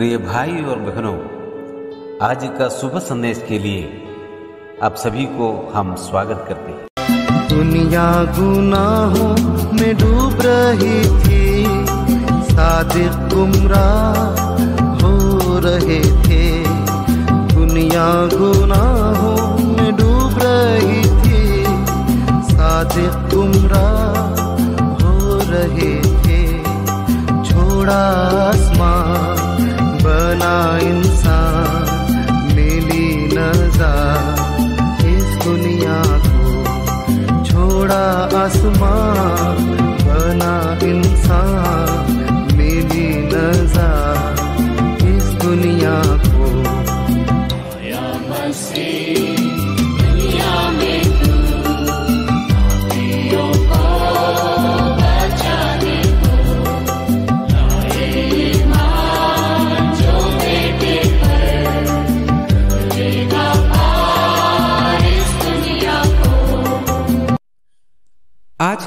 प्रिय भाई और बहनों आज का शुभ संदेश के लिए आप सभी को हम स्वागत करते हैं दुनिया गुनाहों में डूब रही थी सादिक गुमराह हो रहे थे दुनिया गुनाहों में डूब रही थी सादिक गुमराह हो रहे थे छोड़ा छोड़ा आसमां बना इंसान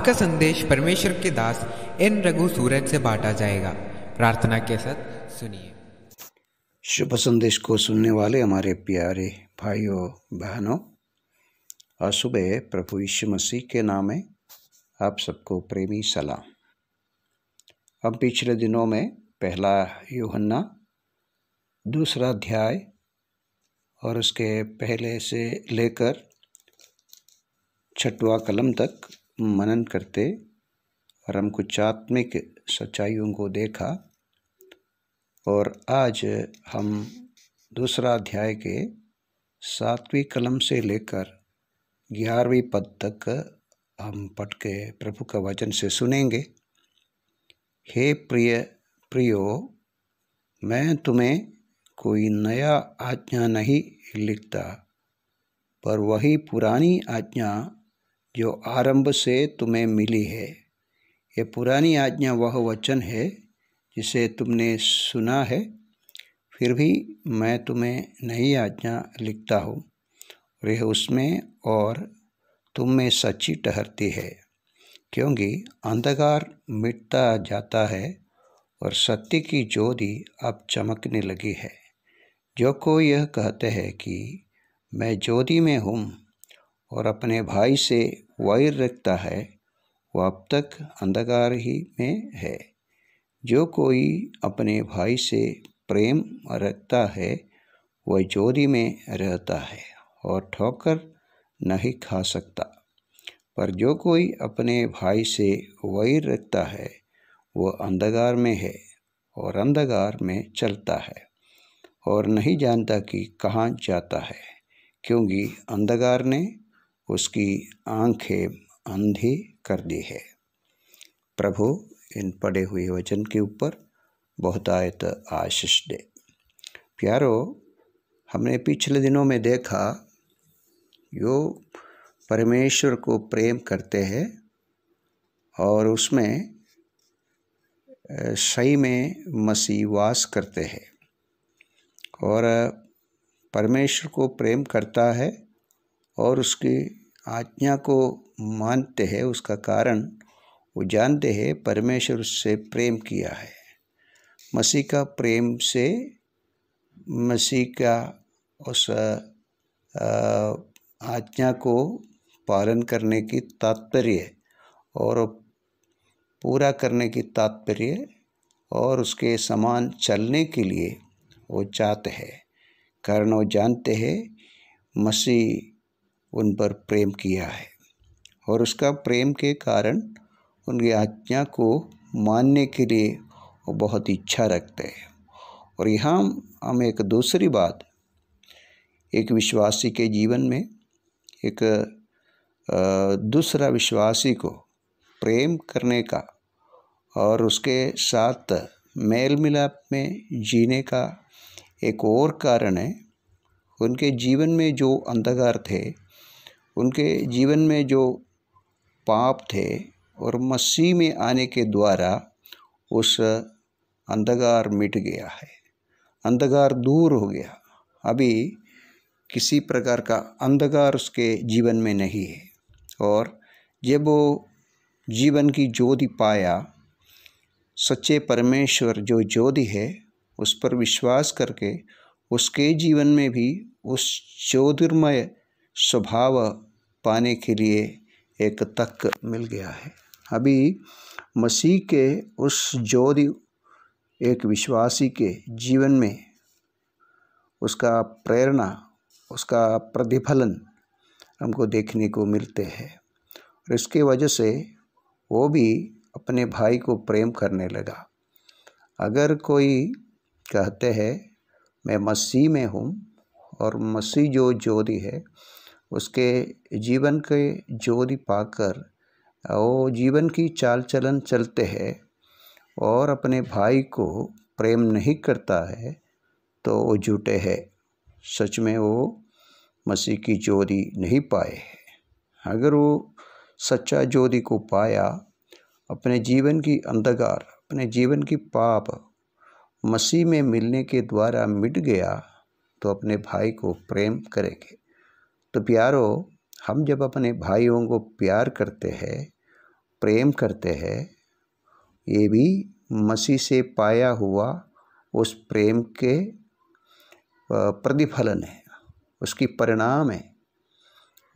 आपका संदेश परमेश्वर के दास एन रघु सूरज से बांटा जाएगा प्रार्थना के साथ सुनिए शुभ संदेश को सुनने वाले हमारे प्यारे भाइयों बहनों और सुबह प्रभु यीशु मसीह के नाम में आप सबको प्रेमी सलाम हम पिछले दिनों में पहला योहन्ना दूसरा अध्याय और उसके पहले से लेकर छठवा कलम तक मनन करते और हम कुछ आत्मिक सच्चाइयों को देखा और आज हम दूसरा अध्याय के सातवीं कलम से लेकर ग्यारहवीं पद तक हम पढ़ के प्रभु का वचन से सुनेंगे हे प्रिय प्रियो मैं तुम्हें कोई नया आज्ञा नहीं लिखता पर वही पुरानी आज्ञा जो आरंभ से तुम्हें मिली है ये पुरानी आज्ञा वह वचन है जिसे तुमने सुना है फिर भी मैं तुम्हें नई आज्ञा लिखता हूँ और यह उसमें और तुम में सच्ची ठहरती है क्योंकि अंधकार मिटता जाता है और सत्य की ज्योति अब चमकने लगी है जो को यह कहते हैं कि मैं ज्योति में हूँ और अपने भाई से वैर रखता है वह अब तक अंधकार ही में है जो कोई अपने भाई से प्रेम रखता है वह ज्योति में रहता है और ठोकर नहीं खा सकता पर जो कोई अपने भाई से वैर रखता है वह अंधकार में है और अंधकार में चलता है और नहीं जानता कि कहाँ जाता है क्योंकि अंधकार ने उसकी आंखें अंधी कर दी है प्रभु इन पढ़े हुए वचन के ऊपर बहुतायत आशीष दे प्यारो हमने पिछले दिनों में देखा जो परमेश्वर को प्रेम करते हैं और उसमें सही में मसीह वास करते हैं और परमेश्वर को प्रेम करता है और उसकी आज्ञा को मानते हैं उसका कारण वो जानते हैं परमेश्वर उससे प्रेम किया है मसीह का प्रेम से मसीह का उस आज्ञा को पालन करने की तात्पर्य और पूरा करने की तात्पर्य और उसके समान चलने के लिए वो चाहते हैं कारण वो जानते हैं मसीह उन पर प्रेम किया है और उसका प्रेम के कारण उनकी आज्ञा को मानने के लिए वो बहुत इच्छा रखते हैं और यहाँ हम एक दूसरी बात एक विश्वासी के जीवन में एक दूसरा विश्वासी को प्रेम करने का और उसके साथ मेल मिलाप में जीने का एक और कारण है उनके जीवन में जो अंधकार थे उनके जीवन में जो पाप थे और मसीह में आने के द्वारा उस अंधकार मिट गया है अंधकार दूर हो गया अभी किसी प्रकार का अंधकार उसके जीवन में नहीं है और जब वो जीवन की ज्योति पाया सच्चे परमेश्वर जो ज्योति है उस पर विश्वास करके उसके जीवन में भी उस ज्योतिर्मय स्वभाव पाने के लिए एक तक मिल गया है अभी मसीह के उस ज्योति एक विश्वासी के जीवन में उसका प्रेरणा उसका प्रतिफलन हमको देखने को मिलते हैं और इसके वजह से वो भी अपने भाई को प्रेम करने लगा अगर कोई कहते हैं मैं मसीह में हूँ और मसीह जो ज्योति है उसके जीवन के ज्योति पाकर वो जीवन की चाल चलन चलते हैं और अपने भाई को प्रेम नहीं करता है तो वो झूठे है सच में वो मसीह की जोरी नहीं पाए है अगर वो सच्चा ज्योति को पाया अपने जीवन की अंधकार अपने जीवन की पाप मसीह में मिलने के द्वारा मिट गया तो अपने भाई को प्रेम करेंगे तो प्यारो हम जब अपने भाइयों को प्यार करते हैं प्रेम करते हैं ये भी मसीह से पाया हुआ उस प्रेम के प्रतिफलन है उसकी परिणाम है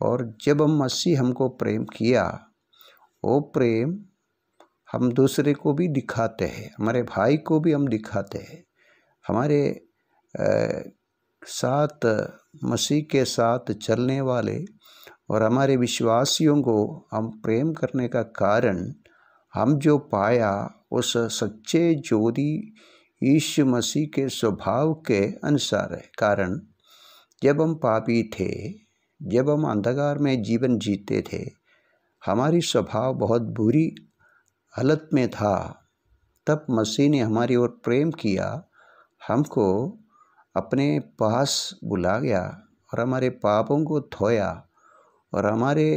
और जब हम मसीह हमको प्रेम किया वो प्रेम हम दूसरे को भी दिखाते हैं हमारे भाई को भी हम दिखाते हैं हमारे साथ मसीह के साथ चलने वाले और हमारे विश्वासियों को हम प्रेम करने का कारण हम जो पाया उस सच्चे ज्योति ईश्व मसीह के स्वभाव के अनुसार है कारण जब हम पापी थे जब हम अंधकार में जीवन जीते थे हमारी स्वभाव बहुत बुरी हालत में था तब मसीह ने हमारी ओर प्रेम किया हमको अपने पास बुला गया और हमारे पापों को धोया और हमारे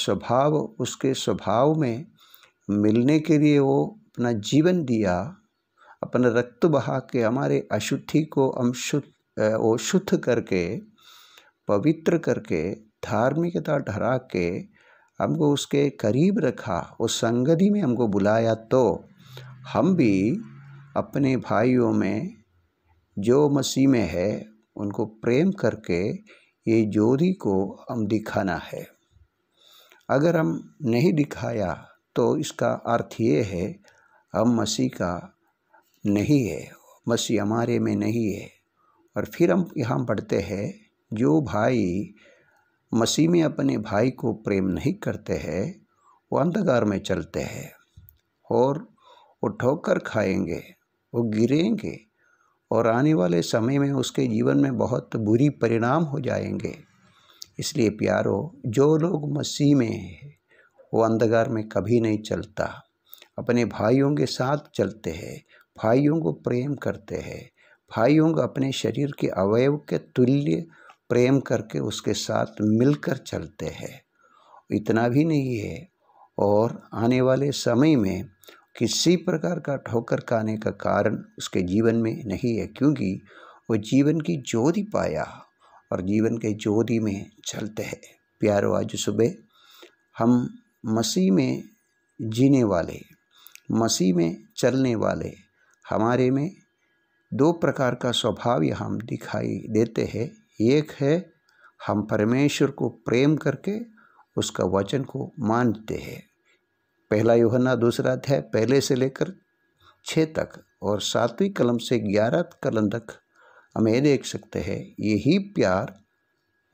स्वभाव उसके स्वभाव में मिलने के लिए वो अपना जीवन दिया अपना रक्त बहा के हमारे अशुद्धि को हम शुद्ध वो शुद्ध करके पवित्र करके धार्मिकता ढरा के हमको उसके करीब रखा उस संगति में हमको बुलाया तो हम भी अपने भाइयों में जो मसीह में है उनको प्रेम करके ये ज्योति को हम दिखाना है अगर हम नहीं दिखाया तो इसका अर्थ ये है हम मसीह का नहीं है मसीह हमारे में नहीं है और फिर हम यहाँ पढ़ते हैं जो भाई मसीह में अपने भाई को प्रेम नहीं करते हैं वो अंधकार में चलते हैं और वो ठोकर खाएंगे वो गिरेंगे और आने वाले समय में उसके जीवन में बहुत बुरी परिणाम हो जाएंगे इसलिए प्यारो जो लोग मसीह में हैं वो अंधकार में कभी नहीं चलता अपने भाइयों के साथ चलते हैं भाइयों को प्रेम करते हैं भाइयों को अपने शरीर के अवयव के तुल्य प्रेम करके उसके साथ मिलकर चलते हैं इतना भी नहीं है और आने वाले समय में किसी प्रकार का ठोकर खाने का कारण उसके जीवन में नहीं है क्योंकि वो जीवन की ज्योति पाया और जीवन के ज्योति में चलते हैं प्यारो आज सुबह हम मसीह में जीने वाले मसीह में चलने वाले हमारे में दो प्रकार का स्वभाव यहाँ हम दिखाई देते हैं एक है हम परमेश्वर को प्रेम करके उसका वचन को मानते हैं पहला योहना दूसरा अध्याय पहले से लेकर छः तक और सातवीं कलम से ग्यारह कलम तक हम ये देख सकते हैं यही प्यार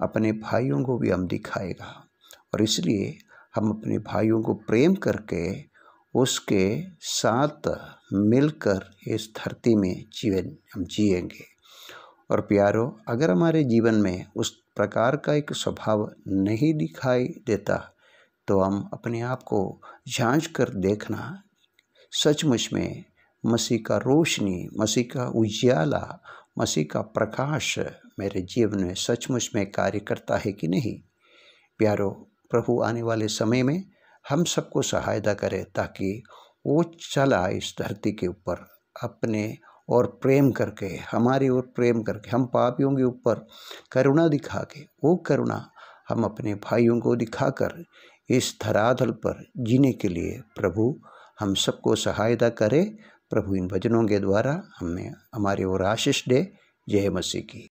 अपने भाइयों को भी हम दिखाएगा और इसलिए हम अपने भाइयों को प्रेम करके उसके साथ मिलकर इस धरती में जीवन हम जिएंगे और प्यारो अगर हमारे जीवन में उस प्रकार का एक स्वभाव नहीं दिखाई देता तो हम अपने आप को जांच कर देखना सचमुच में मसीह का रोशनी मसीह का उज्याला मसीह का प्रकाश मेरे जीवन में सचमुच में कार्य करता है कि नहीं प्यारो प्रभु आने वाले समय में हम सबको सहायता करे ताकि वो चला इस धरती के ऊपर अपने और प्रेम करके हमारे ओर प्रेम करके हम पापियों के ऊपर करुणा दिखा के वो करुणा हम अपने भाइयों को दिखाकर इस धराधल पर जीने के लिए प्रभु हम सबको सहायता करे प्रभु इन भजनों के द्वारा हमें हमारे और आशीष दे जय मसीह की